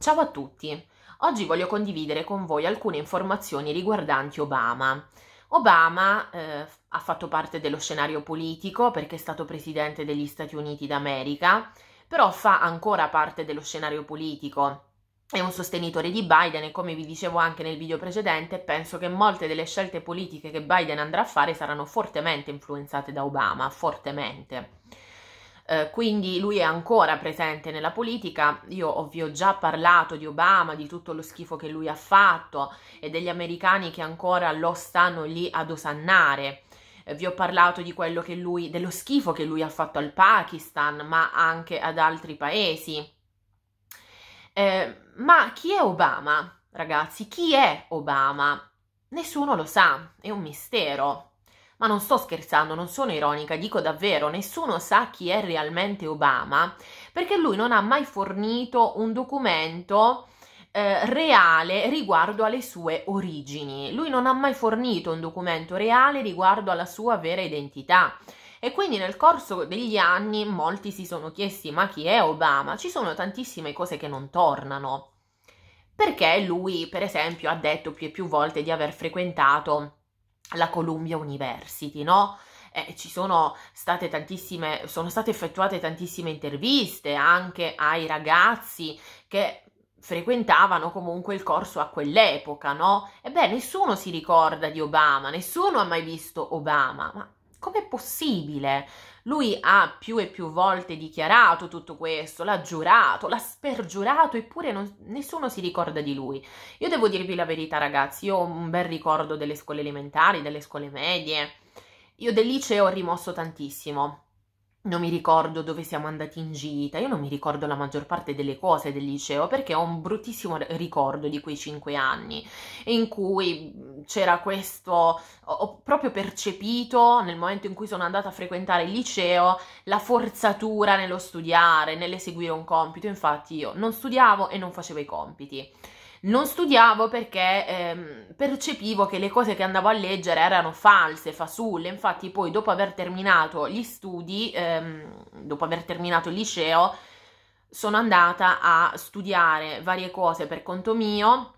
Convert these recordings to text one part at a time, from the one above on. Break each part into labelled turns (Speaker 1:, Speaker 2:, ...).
Speaker 1: Ciao a tutti, oggi voglio condividere con voi alcune informazioni riguardanti Obama. Obama eh, ha fatto parte dello scenario politico perché è stato presidente degli Stati Uniti d'America, però fa ancora parte dello scenario politico. È un sostenitore di Biden e come vi dicevo anche nel video precedente, penso che molte delle scelte politiche che Biden andrà a fare saranno fortemente influenzate da Obama, fortemente eh, quindi lui è ancora presente nella politica. Io vi ho già parlato di Obama, di tutto lo schifo che lui ha fatto e degli americani che ancora lo stanno lì ad osannare eh, vi ho parlato di quello che lui, dello schifo che lui ha fatto al Pakistan, ma anche ad altri paesi. Eh, ma chi è Obama, ragazzi? Chi è Obama? Nessuno lo sa, è un mistero. Ma non sto scherzando, non sono ironica, dico davvero, nessuno sa chi è realmente Obama perché lui non ha mai fornito un documento eh, reale riguardo alle sue origini. Lui non ha mai fornito un documento reale riguardo alla sua vera identità. E quindi nel corso degli anni molti si sono chiesti ma chi è Obama? Ci sono tantissime cose che non tornano. Perché lui, per esempio, ha detto più e più volte di aver frequentato la Columbia University, no? Eh, ci sono state tantissime, sono state effettuate tantissime interviste anche ai ragazzi che frequentavano comunque il corso a quell'epoca, no? Ebbene, nessuno si ricorda di Obama, nessuno ha mai visto Obama, ma com'è possibile? Lui ha più e più volte dichiarato tutto questo, l'ha giurato, l'ha spergiurato, eppure non, nessuno si ricorda di lui. Io devo dirvi la verità, ragazzi, io ho un bel ricordo delle scuole elementari, delle scuole medie. Io del liceo ho rimosso tantissimo. Non mi ricordo dove siamo andati in gita, io non mi ricordo la maggior parte delle cose del liceo perché ho un bruttissimo ricordo di quei cinque anni in cui c'era questo, ho proprio percepito nel momento in cui sono andata a frequentare il liceo la forzatura nello studiare, nell'eseguire un compito, infatti io non studiavo e non facevo i compiti. Non studiavo perché ehm, percepivo che le cose che andavo a leggere erano false, fasulle, infatti poi dopo aver terminato gli studi, ehm, dopo aver terminato il liceo, sono andata a studiare varie cose per conto mio,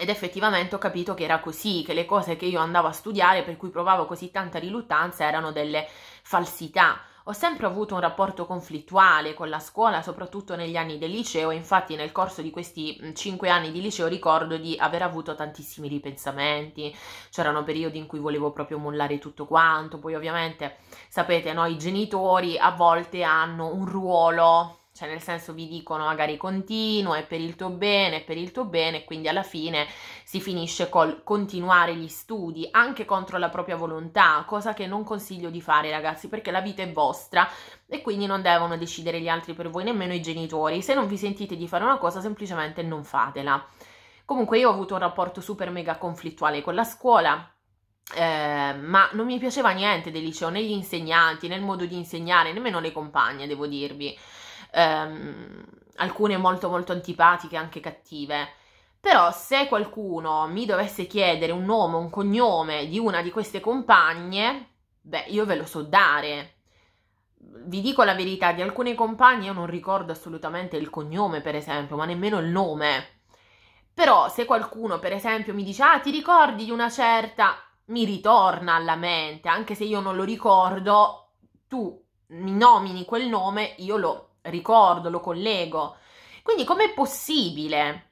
Speaker 1: ed effettivamente ho capito che era così, che le cose che io andavo a studiare, per cui provavo così tanta riluttanza, erano delle falsità. Ho sempre avuto un rapporto conflittuale con la scuola, soprattutto negli anni del liceo, infatti nel corso di questi cinque anni di liceo ricordo di aver avuto tantissimi ripensamenti, c'erano periodi in cui volevo proprio mollare tutto quanto, poi ovviamente sapete, i genitori a volte hanno un ruolo cioè nel senso vi dicono magari continua, è per il tuo bene, è per il tuo bene, quindi alla fine si finisce col continuare gli studi anche contro la propria volontà, cosa che non consiglio di fare ragazzi perché la vita è vostra e quindi non devono decidere gli altri per voi, nemmeno i genitori, se non vi sentite di fare una cosa semplicemente non fatela. Comunque io ho avuto un rapporto super mega conflittuale con la scuola, eh, ma non mi piaceva niente del liceo, né gli insegnanti, né il modo di insegnare, nemmeno le compagne, devo dirvi ehm, alcune molto molto antipatiche, anche cattive. Però se qualcuno mi dovesse chiedere un nome, un cognome di una di queste compagne, beh, io ve lo so dare. Vi dico la verità, di alcune compagne io non ricordo assolutamente il cognome, per esempio, ma nemmeno il nome. Però se qualcuno, per esempio, mi dice, ah, ti ricordi di una certa, mi ritorna alla mente, anche se io non lo ricordo, tu mi nomini quel nome, io lo ricordo, lo collego. Quindi com'è possibile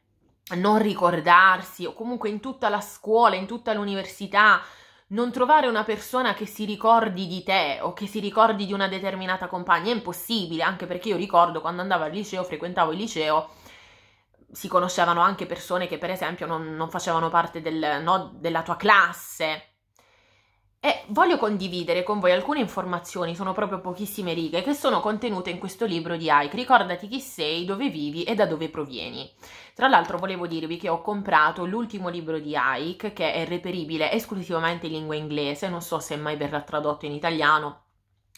Speaker 1: non ricordarsi o comunque in tutta la scuola, in tutta l'università, non trovare una persona che si ricordi di te o che si ricordi di una determinata compagna? È impossibile, anche perché io ricordo quando andavo al liceo, frequentavo il liceo, si conoscevano anche persone che per esempio non, non facevano parte del, no, della tua classe e voglio condividere con voi alcune informazioni, sono proprio pochissime righe, che sono contenute in questo libro di Ike, Ricordati chi sei, dove vivi e da dove provieni. Tra l'altro volevo dirvi che ho comprato l'ultimo libro di Ike, che è reperibile esclusivamente in lingua inglese, non so se mai verrà tradotto in italiano,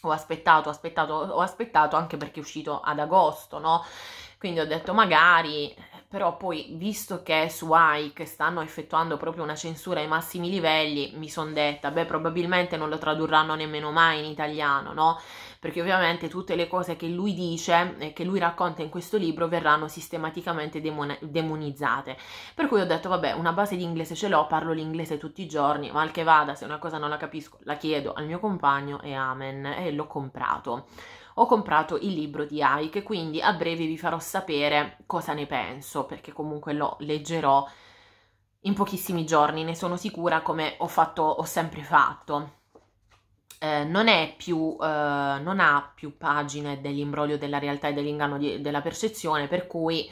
Speaker 1: ho aspettato, ho aspettato, ho aspettato anche perché è uscito ad agosto, no? Quindi ho detto magari però poi visto che su Ike stanno effettuando proprio una censura ai massimi livelli, mi sono detta, beh probabilmente non lo tradurranno nemmeno mai in italiano, no? Perché ovviamente tutte le cose che lui dice e che lui racconta in questo libro verranno sistematicamente demon- demonizzate. Per cui ho detto, vabbè, una base di inglese ce l'ho, parlo l'inglese tutti i giorni, mal che vada, se una cosa non la capisco, la chiedo al mio compagno e amen, e l'ho comprato ho comprato il libro di Hayek, quindi a breve vi farò sapere cosa ne penso, perché comunque lo leggerò in pochissimi giorni, ne sono sicura come ho, fatto, ho sempre fatto. Eh, non, più, eh, non ha più pagine dell'imbroglio della realtà e dell'inganno di, della percezione, per cui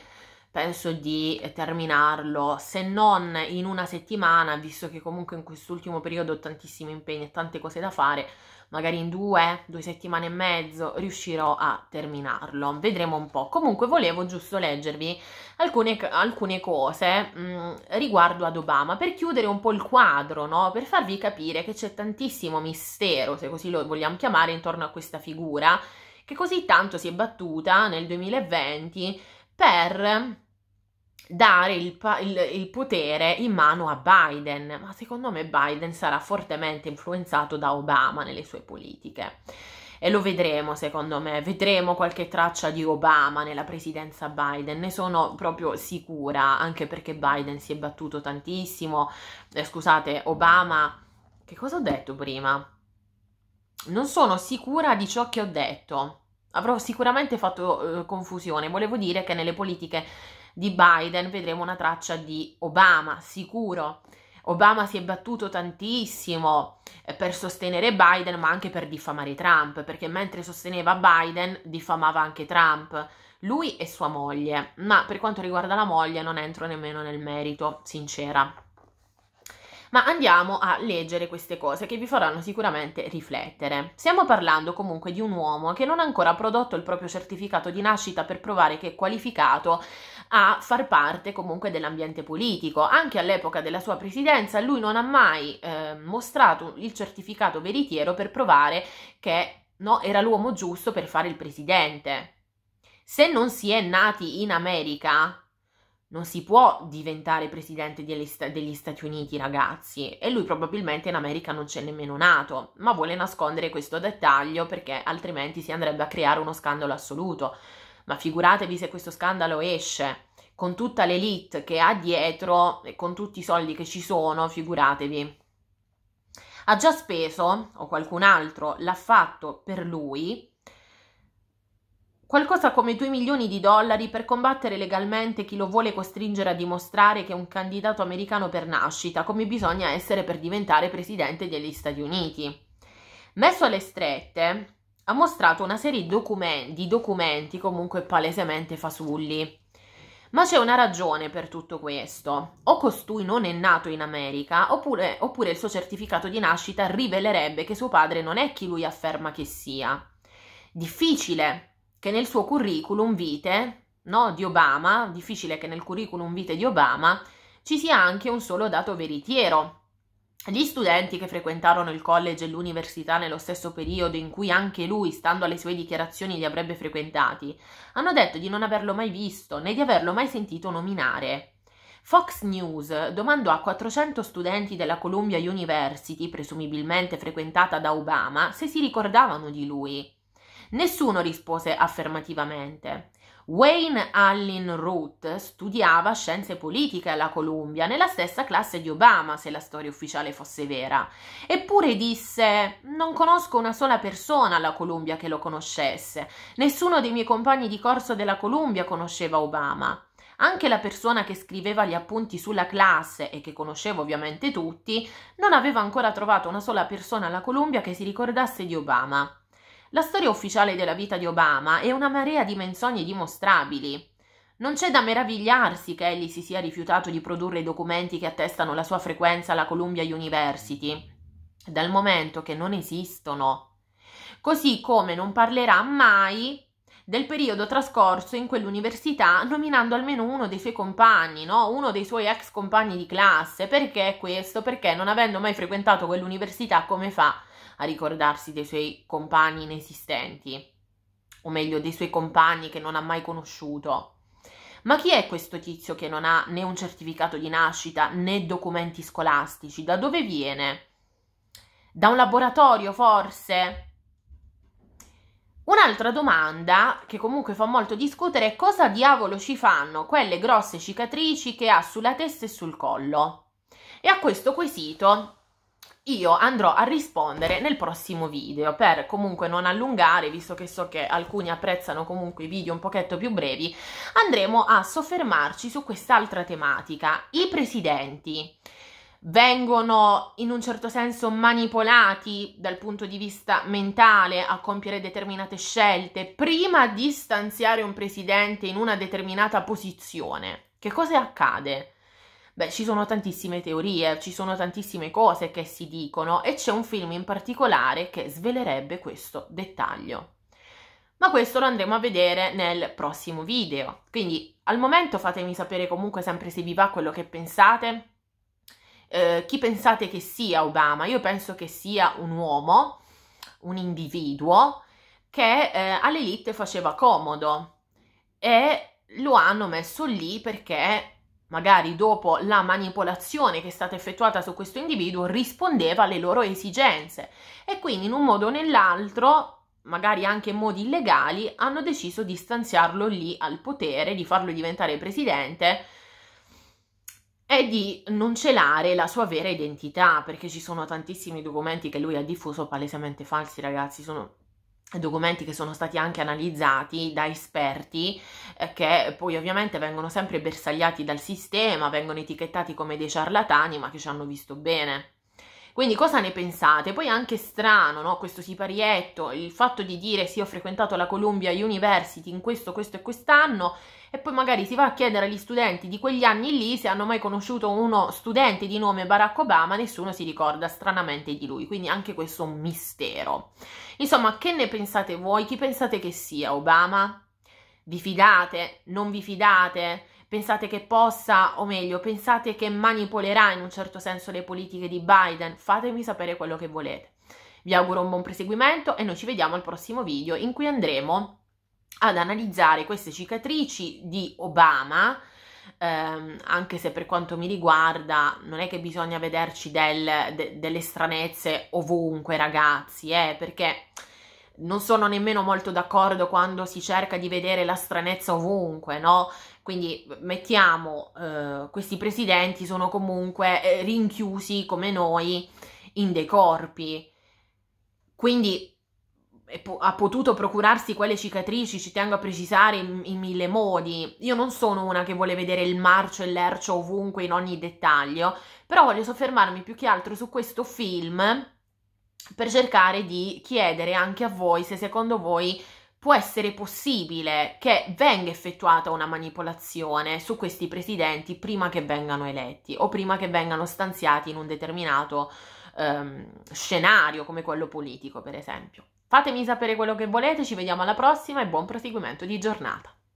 Speaker 1: penso di eh, terminarlo, se non in una settimana, visto che comunque in quest'ultimo periodo ho tantissimi impegni e tante cose da fare, magari in due, due settimane e mezzo riuscirò a terminarlo. Vedremo un po'. Comunque volevo giusto leggervi alcune, alcune cose mh, mm, riguardo ad Obama, per chiudere un po' il quadro, no? per farvi capire che c'è tantissimo mistero, se così lo vogliamo chiamare, intorno a questa figura che così tanto si è battuta nel 2020 per dare il, il, il, potere in mano a Biden, ma secondo me Biden sarà fortemente influenzato da Obama nelle sue politiche. E lo vedremo, secondo me, vedremo qualche traccia di Obama nella presidenza Biden, ne sono proprio sicura, anche perché Biden si è battuto tantissimo. Eh, scusate, Obama, che cosa ho detto prima? Non sono sicura di ciò che ho detto avrò sicuramente fatto uh, confusione. Volevo dire che nelle politiche di Biden vedremo una traccia di Obama, sicuro. Obama si è battuto tantissimo eh, per sostenere Biden, ma anche per diffamare Trump, perché mentre sosteneva Biden diffamava anche Trump, lui e sua moglie. Ma per quanto riguarda la moglie non entro nemmeno nel merito, sincera. Ma andiamo a leggere queste cose che vi faranno sicuramente riflettere. Stiamo parlando comunque di un uomo che non ha ancora prodotto il proprio certificato di nascita per provare che è qualificato a far parte comunque dell'ambiente politico. Anche all'epoca della sua presidenza lui non ha mai eh, mostrato il certificato veritiero per provare che no, era l'uomo giusto per fare il presidente. Se non si è nati in America, non si può diventare presidente degli, degli, Stati Uniti, ragazzi. E lui probabilmente in America non c'è nemmeno nato, ma vuole nascondere questo dettaglio perché altrimenti si andrebbe a creare uno scandalo assoluto ma figuratevi se questo scandalo esce con tutta l'elite che ha dietro e con tutti i soldi che ci sono, figuratevi. Ha già speso, o qualcun altro l'ha fatto per lui, qualcosa come 2 milioni di dollari per combattere legalmente chi lo vuole costringere a dimostrare che è un candidato americano per nascita, come bisogna essere per diventare presidente degli Stati Uniti. Messo alle strette, ha mostrato una serie di documenti, documenti comunque palesemente fasulli. Ma c'è una ragione per tutto questo. O costui non è nato in America, oppure, oppure il suo certificato di nascita rivelerebbe che suo padre non è chi lui afferma che sia. Difficile che nel suo curriculum vitae, no, di Obama, difficile che nel curriculum vitae di Obama ci sia anche un solo dato veritiero, gli studenti che frequentarono il college e l'università nello stesso periodo in cui anche lui, stando alle sue dichiarazioni, li avrebbe frequentati, hanno detto di non averlo mai visto né di averlo mai sentito nominare. Fox News domandò a 400 studenti della Columbia University, presumibilmente frequentata da Obama, se si ricordavano di lui. Nessuno rispose affermativamente. Wayne Allen Root studiava scienze politiche alla Columbia, nella stessa classe di Obama, se la storia ufficiale fosse vera. Eppure disse: Non conosco una sola persona alla Columbia che lo conoscesse. Nessuno dei miei compagni di corso della Columbia conosceva Obama. Anche la persona che scriveva gli appunti sulla classe e che conoscevo ovviamente tutti, non aveva ancora trovato una sola persona alla Columbia che si ricordasse di Obama. La storia ufficiale della vita di Obama è una marea di menzogne dimostrabili. Non c'è da meravigliarsi che egli si sia rifiutato di produrre i documenti che attestano la sua frequenza alla Columbia University, dal momento che non esistono. Così come non parlerà mai del periodo trascorso in quell'università nominando almeno uno dei suoi compagni, no? uno dei suoi ex compagni di classe. Perché questo? Perché non avendo mai frequentato quell'università come fa a ricordarsi dei suoi compagni inesistenti, o meglio dei suoi compagni che non ha mai conosciuto. Ma chi è questo tizio che non ha né un certificato di nascita né documenti scolastici? Da dove viene? Da un laboratorio forse? Un'altra domanda che comunque fa molto discutere è cosa diavolo ci fanno quelle grosse cicatrici che ha sulla testa e sul collo? E a questo quesito io andrò a rispondere nel prossimo video per comunque non allungare, visto che so che alcuni apprezzano comunque i video un pochetto più brevi, andremo a soffermarci su quest'altra tematica, i presidenti vengono in un certo senso manipolati dal punto di vista mentale a compiere determinate scelte prima di stanziare un presidente in una determinata posizione. Che cosa accade? Beh, ci sono tantissime teorie, ci sono tantissime cose che si dicono e c'è un film in particolare che svelerebbe questo dettaglio. Ma questo lo andremo a vedere nel prossimo video. Quindi al momento fatemi sapere comunque sempre se vi va quello che pensate. Eh, chi pensate che sia Obama? Io penso che sia un uomo, un individuo che eh, all'elite faceva comodo e lo hanno messo lì perché magari dopo la manipolazione che è stata effettuata su questo individuo, rispondeva alle loro esigenze e quindi in un modo o nell'altro magari anche in modi illegali, hanno deciso di stanziarlo lì al potere, di farlo diventare presidente e di non celare la sua vera identità, perché ci sono tantissimi documenti che lui ha diffuso palesemente falsi, ragazzi, sono documenti che sono stati anche analizzati da esperti eh, che poi ovviamente vengono sempre bersagliati dal sistema, vengono etichettati come dei ciarlatani ma che ci hanno visto bene. Quindi cosa ne pensate? Poi è anche strano, no? Questo siparietto, il fatto di dire sì, ho frequentato la Columbia University in questo, questo e quest'anno e poi magari si va a chiedere agli studenti di quegli anni lì se hanno mai conosciuto uno studente di nome Barack Obama, nessuno si ricorda stranamente di lui, quindi anche questo è un mistero. Insomma, che ne pensate voi? Chi pensate che sia Obama? Vi fidate? Non vi fidate? Pensate che possa, o meglio, pensate che manipolerà in un certo senso le politiche di Biden? Fatemi sapere quello che volete. Vi auguro un buon proseguimento e noi ci vediamo al prossimo video in cui andremo ad analizzare queste cicatrici di Obama, ehm, anche se per quanto mi riguarda non è che bisogna vederci del, de, delle stranezze ovunque ragazzi, eh, perché non sono nemmeno molto d'accordo quando si cerca di vedere la stranezza ovunque, no? Quindi mettiamo eh, questi presidenti sono comunque eh, rinchiusi come noi in dei corpi. Quindi ha potuto procurarsi quelle cicatrici, ci tengo a precisare in, in, mille modi. Io non sono una che vuole vedere il marcio e l'ercio ovunque in ogni dettaglio, però voglio soffermarmi più che altro su questo film per cercare di chiedere anche a voi se secondo voi può essere possibile che venga effettuata una manipolazione su questi presidenti prima che vengano eletti o prima che vengano stanziati in un determinato ehm, scenario come quello politico, per esempio. Fatemi sapere quello che volete, ci vediamo alla prossima e buon proseguimento di giornata.